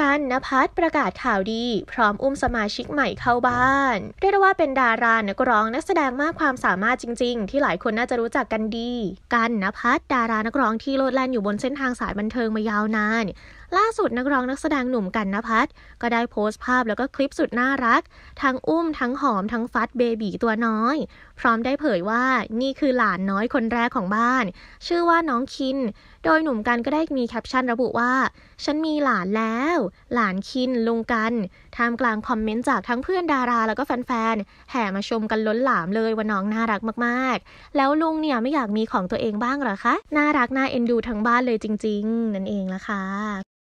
กันนภัสประกาศข่าวดี พร้อมอุ้มสมาชิกใหม่เข้าบ้านเรียกว่าเป็นดารานักร้องนักแสดงมากความสามารถจริงๆ ที่หลายคนน่าจะรู้จักกันดี กันนภัสดารานักร้องที่โลดแล่นอยู่บนเส้นทางสายบันเทิงมายาวนาน ล่าสุดนักร้องนักแสดงหนุ่มกันนภัสก็ได้โพสต์ภาพแล้วก็คลิปสุดน่ารักทั้งอุ้มทั้งหอมทั้งฟัดเบบีตัวน้อย พร้อมได้เผยว่านี่คือหลานน้อยคนแรกของบ้าน ชื่อว่าน้องคินโดยหนุ่มกันก็ได้มีแคปชั่นระบุว่า ฉันมีหลานแล้วหลานคินลุงกันท่ามกลางคอมเมนต์จากทั้งเพื่อนดาราแล้วก็แฟนๆ แห่มาชมกันล้นหลามเลยว่าน้องน่ารักมากๆ แล้วลุงเนี่ยไม่อยากมีของตัวเองบ้างหรอคะ น่ารักน่าเอ็นดูทั้งบ้านเลยจริงๆ นั่นเองละคะ่ะ